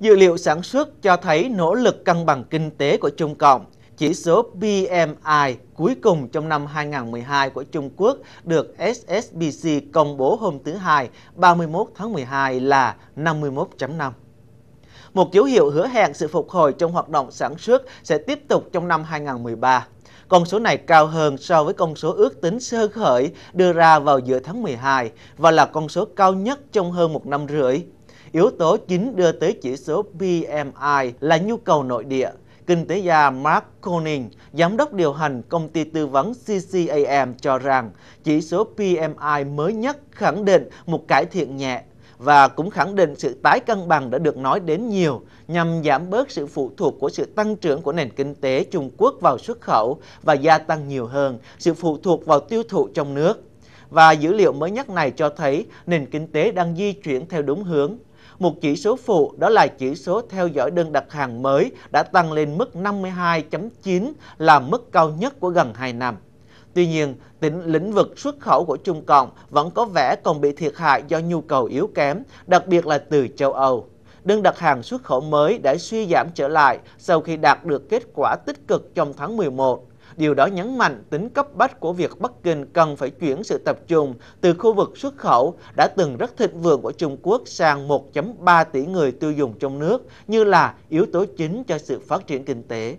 Dữ liệu sản xuất cho thấy nỗ lực cân bằng kinh tế của Trung Cộng. Chỉ số BMI cuối cùng trong năm 2012 của Trung Quốc được SSBC công bố hôm thứ Hai 31 tháng 12 là 51.5 một dấu hiệu hứa hẹn sự phục hồi trong hoạt động sản xuất sẽ tiếp tục trong năm 2013. Con số này cao hơn so với con số ước tính sơ khởi đưa ra vào giữa tháng 12 và là con số cao nhất trong hơn một năm rưỡi. Yếu tố chính đưa tới chỉ số PMI là nhu cầu nội địa. Kinh tế gia Mark Koning, giám đốc điều hành công ty tư vấn CCAM cho rằng chỉ số PMI mới nhất khẳng định một cải thiện nhẹ và cũng khẳng định sự tái cân bằng đã được nói đến nhiều nhằm giảm bớt sự phụ thuộc của sự tăng trưởng của nền kinh tế Trung Quốc vào xuất khẩu và gia tăng nhiều hơn sự phụ thuộc vào tiêu thụ trong nước. Và dữ liệu mới nhất này cho thấy nền kinh tế đang di chuyển theo đúng hướng. Một chỉ số phụ đó là chỉ số theo dõi đơn đặt hàng mới đã tăng lên mức 52.9 là mức cao nhất của gần 2 năm. Tuy nhiên, tính lĩnh vực xuất khẩu của Trung Cộng vẫn có vẻ còn bị thiệt hại do nhu cầu yếu kém, đặc biệt là từ châu Âu. Đơn đặt hàng xuất khẩu mới đã suy giảm trở lại sau khi đạt được kết quả tích cực trong tháng 11. Điều đó nhấn mạnh tính cấp bách của việc Bắc Kinh cần phải chuyển sự tập trung từ khu vực xuất khẩu đã từng rất thịnh vượng của Trung Quốc sang 1.3 tỷ người tiêu dùng trong nước như là yếu tố chính cho sự phát triển kinh tế.